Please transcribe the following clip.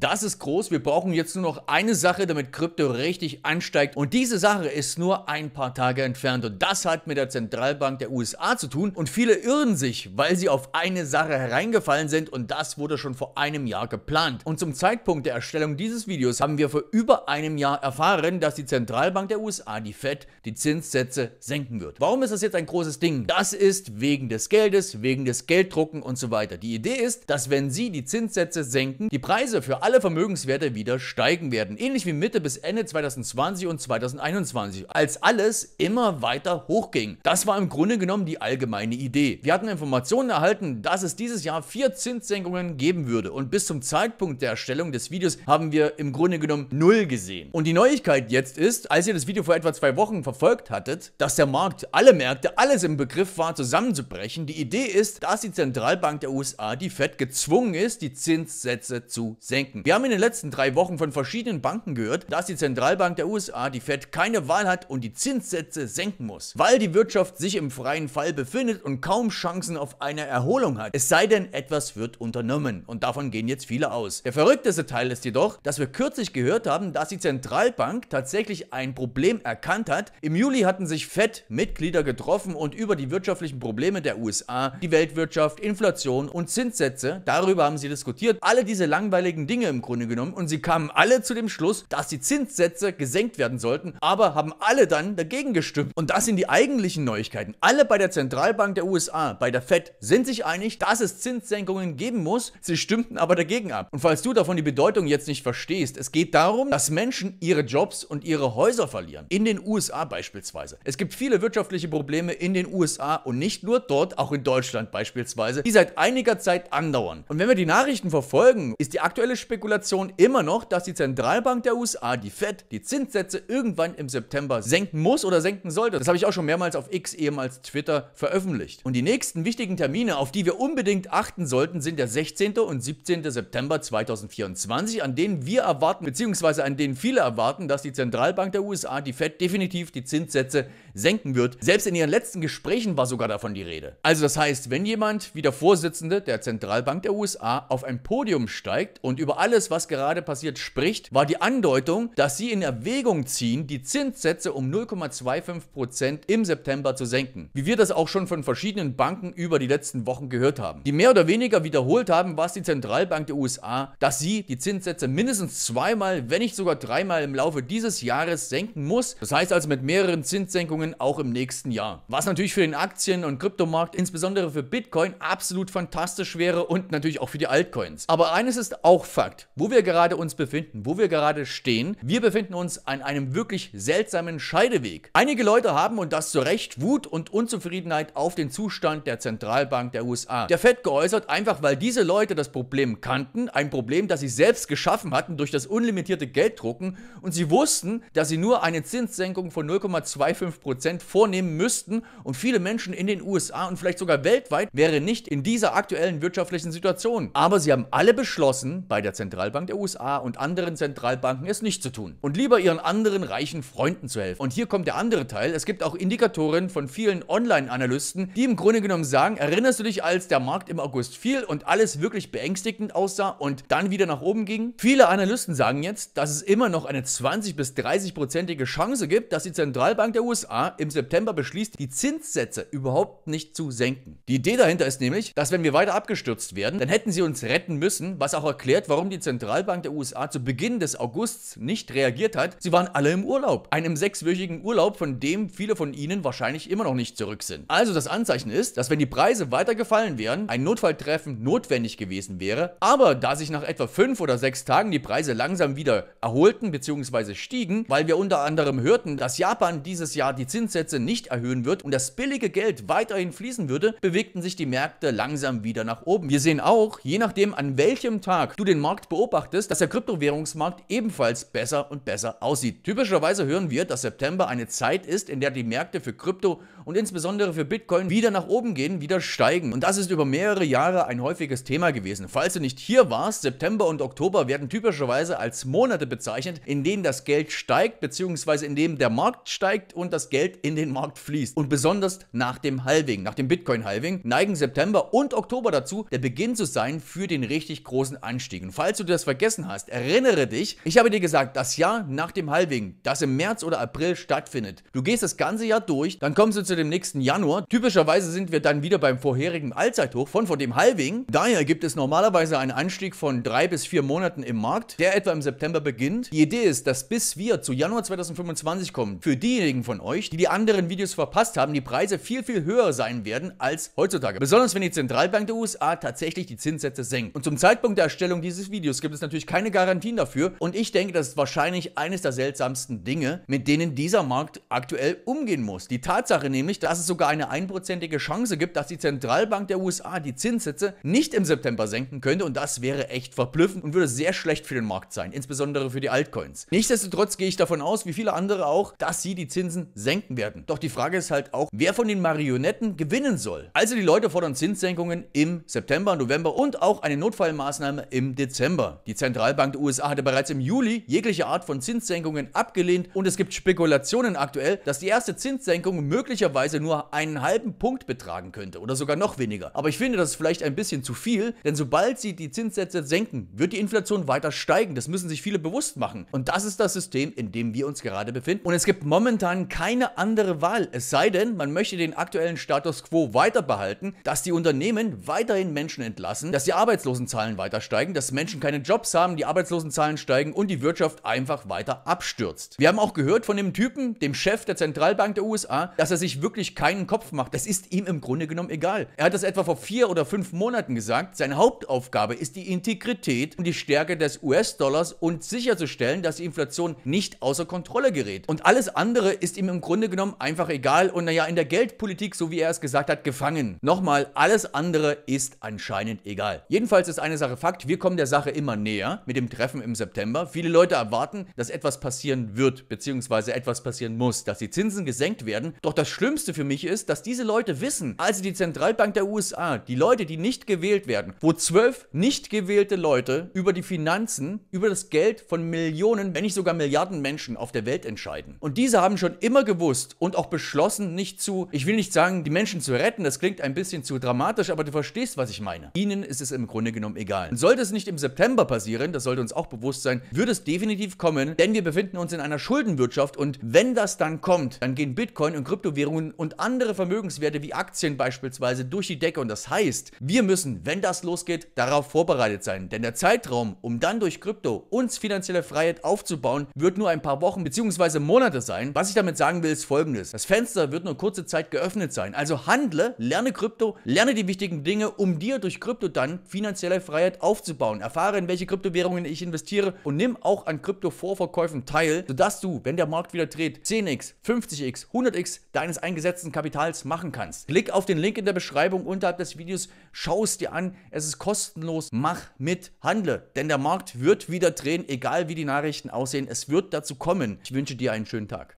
Das ist groß. Wir brauchen jetzt nur noch eine Sache, damit Krypto richtig ansteigt. Und diese Sache ist nur ein paar Tage entfernt. Und das hat mit der Zentralbank der USA zu tun. Und viele irren sich, weil sie auf eine Sache hereingefallen sind. Und das wurde schon vor einem Jahr geplant. Und zum Zeitpunkt der Erstellung dieses Videos haben wir vor über einem Jahr erfahren, dass die Zentralbank der USA, die Fed, die Zinssätze senken wird. Warum ist das jetzt ein großes Ding? Das ist wegen des Geldes, wegen des Gelddrucken und so weiter. Die Idee ist, dass wenn sie die Zinssätze senken, die Preise für alle alle Vermögenswerte wieder steigen werden, ähnlich wie Mitte bis Ende 2020 und 2021, als alles immer weiter hochging. Das war im Grunde genommen die allgemeine Idee. Wir hatten Informationen erhalten, dass es dieses Jahr vier Zinssenkungen geben würde und bis zum Zeitpunkt der Erstellung des Videos haben wir im Grunde genommen null gesehen. Und die Neuigkeit jetzt ist, als ihr das Video vor etwa zwei Wochen verfolgt hattet, dass der Markt, alle Märkte, alles im Begriff war zusammenzubrechen. Die Idee ist, dass die Zentralbank der USA, die Fed, gezwungen ist, die Zinssätze zu senken denken. Wir haben in den letzten drei Wochen von verschiedenen Banken gehört, dass die Zentralbank der USA, die Fed, keine Wahl hat und die Zinssätze senken muss, weil die Wirtschaft sich im freien Fall befindet und kaum Chancen auf eine Erholung hat. Es sei denn, etwas wird unternommen und davon gehen jetzt viele aus. Der verrückteste Teil ist jedoch, dass wir kürzlich gehört haben, dass die Zentralbank tatsächlich ein Problem erkannt hat. Im Juli hatten sich Fed-Mitglieder getroffen und über die wirtschaftlichen Probleme der USA, die Weltwirtschaft, Inflation und Zinssätze, darüber haben sie diskutiert. Alle diese langweiligen Dinge im Grunde genommen und sie kamen alle zu dem Schluss, dass die Zinssätze gesenkt werden sollten, aber haben alle dann dagegen gestimmt. Und das sind die eigentlichen Neuigkeiten. Alle bei der Zentralbank der USA, bei der Fed, sind sich einig, dass es Zinssenkungen geben muss, sie stimmten aber dagegen ab. Und falls du davon die Bedeutung jetzt nicht verstehst, es geht darum, dass Menschen ihre Jobs und ihre Häuser verlieren. In den USA beispielsweise. Es gibt viele wirtschaftliche Probleme in den USA und nicht nur dort, auch in Deutschland beispielsweise, die seit einiger Zeit andauern. Und wenn wir die Nachrichten verfolgen, ist die aktuelle Spekulation Spekulation immer noch, dass die Zentralbank der USA, die Fed, die Zinssätze irgendwann im September senken muss oder senken sollte. Das habe ich auch schon mehrmals auf X, ehemals Twitter, veröffentlicht. Und die nächsten wichtigen Termine, auf die wir unbedingt achten sollten, sind der 16. und 17. September 2024, an denen wir erwarten, beziehungsweise an denen viele erwarten, dass die Zentralbank der USA, die Fed, definitiv die Zinssätze senken wird. Selbst in ihren letzten Gesprächen war sogar davon die Rede. Also das heißt, wenn jemand wie der Vorsitzende der Zentralbank der USA auf ein Podium steigt und über alle alles, was gerade passiert, spricht, war die Andeutung, dass sie in Erwägung ziehen, die Zinssätze um 0,25% im September zu senken. Wie wir das auch schon von verschiedenen Banken über die letzten Wochen gehört haben. Die mehr oder weniger wiederholt haben, was die Zentralbank der USA, dass sie die Zinssätze mindestens zweimal, wenn nicht sogar dreimal im Laufe dieses Jahres senken muss. Das heißt also mit mehreren Zinssenkungen auch im nächsten Jahr. Was natürlich für den Aktien- und Kryptomarkt, insbesondere für Bitcoin, absolut fantastisch wäre und natürlich auch für die Altcoins. Aber eines ist auch Fakt. Fakt, wo wir gerade uns befinden, wo wir gerade stehen. Wir befinden uns an einem wirklich seltsamen Scheideweg. Einige Leute haben, und das zu Recht, Wut und Unzufriedenheit auf den Zustand der Zentralbank der USA. Der Fed geäußert, einfach weil diese Leute das Problem kannten, ein Problem, das sie selbst geschaffen hatten durch das unlimitierte Gelddrucken und sie wussten, dass sie nur eine Zinssenkung von 0,25% vornehmen müssten und viele Menschen in den USA und vielleicht sogar weltweit wären nicht in dieser aktuellen wirtschaftlichen Situation. Aber sie haben alle beschlossen, bei der Zentralbank Zentralbank der USA und anderen Zentralbanken es nicht zu tun und lieber ihren anderen reichen Freunden zu helfen. Und hier kommt der andere Teil. Es gibt auch Indikatoren von vielen Online-Analysten, die im Grunde genommen sagen, erinnerst du dich, als der Markt im August fiel und alles wirklich beängstigend aussah und dann wieder nach oben ging? Viele Analysten sagen jetzt, dass es immer noch eine 20 bis 30-prozentige Chance gibt, dass die Zentralbank der USA im September beschließt, die Zinssätze überhaupt nicht zu senken. Die Idee dahinter ist nämlich, dass wenn wir weiter abgestürzt werden, dann hätten sie uns retten müssen, was auch erklärt, warum warum die Zentralbank der USA zu Beginn des Augusts nicht reagiert hat, sie waren alle im Urlaub. Einem sechswöchigen Urlaub, von dem viele von ihnen wahrscheinlich immer noch nicht zurück sind. Also das Anzeichen ist, dass wenn die Preise weiter gefallen wären, ein Notfalltreffen notwendig gewesen wäre, aber da sich nach etwa fünf oder sechs Tagen die Preise langsam wieder erholten bzw. stiegen, weil wir unter anderem hörten, dass Japan dieses Jahr die Zinssätze nicht erhöhen wird und das billige Geld weiterhin fließen würde, bewegten sich die Märkte langsam wieder nach oben. Wir sehen auch, je nachdem an welchem Tag du den Markt Markt beobachtest, dass der Kryptowährungsmarkt ebenfalls besser und besser aussieht. Typischerweise hören wir, dass September eine Zeit ist, in der die Märkte für Krypto und insbesondere für Bitcoin wieder nach oben gehen, wieder steigen. Und das ist über mehrere Jahre ein häufiges Thema gewesen. Falls du nicht hier warst, September und Oktober werden typischerweise als Monate bezeichnet, in denen das Geld steigt, beziehungsweise in dem der Markt steigt und das Geld in den Markt fließt. Und besonders nach dem Halving, nach dem Bitcoin-Halving, neigen September und Oktober dazu, der Beginn zu sein für den richtig großen Anstieg. Und falls falls du das vergessen hast, erinnere dich, ich habe dir gesagt, das Jahr nach dem Halving, das im März oder April stattfindet. Du gehst das ganze Jahr durch, dann kommst du zu dem nächsten Januar. Typischerweise sind wir dann wieder beim vorherigen Allzeithoch von vor dem Halving. Daher gibt es normalerweise einen Anstieg von drei bis vier Monaten im Markt, der etwa im September beginnt. Die Idee ist, dass bis wir zu Januar 2025 kommen, für diejenigen von euch, die die anderen Videos verpasst haben, die Preise viel, viel höher sein werden als heutzutage. Besonders wenn die Zentralbank der USA tatsächlich die Zinssätze senkt. Und zum Zeitpunkt der Erstellung dieses Videos Videos gibt es natürlich keine Garantien dafür und ich denke, das ist wahrscheinlich eines der seltsamsten Dinge, mit denen dieser Markt aktuell umgehen muss. Die Tatsache nämlich, dass es sogar eine einprozentige Chance gibt, dass die Zentralbank der USA die Zinssätze nicht im September senken könnte und das wäre echt verblüffend und würde sehr schlecht für den Markt sein, insbesondere für die Altcoins. Nichtsdestotrotz gehe ich davon aus, wie viele andere auch, dass sie die Zinsen senken werden. Doch die Frage ist halt auch, wer von den Marionetten gewinnen soll. Also die Leute fordern Zinssenkungen im September, November und auch eine Notfallmaßnahme im Dezember. November. Die Zentralbank der USA hatte bereits im Juli jegliche Art von Zinssenkungen abgelehnt und es gibt Spekulationen aktuell, dass die erste Zinssenkung möglicherweise nur einen halben Punkt betragen könnte oder sogar noch weniger. Aber ich finde, das ist vielleicht ein bisschen zu viel, denn sobald sie die Zinssätze senken, wird die Inflation weiter steigen. Das müssen sich viele bewusst machen. Und das ist das System, in dem wir uns gerade befinden. Und es gibt momentan keine andere Wahl, es sei denn, man möchte den aktuellen Status quo weiter behalten, dass die Unternehmen weiterhin Menschen entlassen, dass die Arbeitslosenzahlen weiter steigen, dass Menschen Menschen keine Jobs haben, die Arbeitslosenzahlen steigen und die Wirtschaft einfach weiter abstürzt. Wir haben auch gehört von dem Typen, dem Chef der Zentralbank der USA, dass er sich wirklich keinen Kopf macht. Das ist ihm im Grunde genommen egal. Er hat das etwa vor vier oder fünf Monaten gesagt. Seine Hauptaufgabe ist die Integrität und die Stärke des US-Dollars und sicherzustellen, dass die Inflation nicht außer Kontrolle gerät. Und alles andere ist ihm im Grunde genommen einfach egal und naja, in der Geldpolitik, so wie er es gesagt hat, gefangen. Nochmal, alles andere ist anscheinend egal. Jedenfalls ist eine Sache Fakt, wir kommen der Sache Sache immer näher mit dem Treffen im September. Viele Leute erwarten, dass etwas passieren wird, beziehungsweise etwas passieren muss, dass die Zinsen gesenkt werden. Doch das Schlimmste für mich ist, dass diese Leute wissen, also die Zentralbank der USA, die Leute, die nicht gewählt werden, wo zwölf nicht gewählte Leute über die Finanzen, über das Geld von Millionen, wenn nicht sogar Milliarden Menschen auf der Welt entscheiden. Und diese haben schon immer gewusst und auch beschlossen, nicht zu, ich will nicht sagen, die Menschen zu retten, das klingt ein bisschen zu dramatisch, aber du verstehst, was ich meine. Ihnen ist es im Grunde genommen egal. Und sollte es nicht im September September passieren, das sollte uns auch bewusst sein, wird es definitiv kommen, denn wir befinden uns in einer Schuldenwirtschaft und wenn das dann kommt, dann gehen Bitcoin und Kryptowährungen und andere Vermögenswerte wie Aktien beispielsweise durch die Decke und das heißt, wir müssen, wenn das losgeht, darauf vorbereitet sein, denn der Zeitraum, um dann durch Krypto uns finanzielle Freiheit aufzubauen, wird nur ein paar Wochen bzw. Monate sein. Was ich damit sagen will, ist folgendes. Das Fenster wird nur kurze Zeit geöffnet sein. Also handle, lerne Krypto, lerne die wichtigen Dinge, um dir durch Krypto dann finanzielle Freiheit aufzubauen. Erfahre Jahre, in welche Kryptowährungen ich investiere und nimm auch an Krypto-Vorverkäufen teil, sodass du, wenn der Markt wieder dreht, 10x, 50x, 100x deines eingesetzten Kapitals machen kannst. Klick auf den Link in der Beschreibung unterhalb des Videos, schau es dir an, es ist kostenlos, mach mit, handle, denn der Markt wird wieder drehen, egal wie die Nachrichten aussehen, es wird dazu kommen. Ich wünsche dir einen schönen Tag.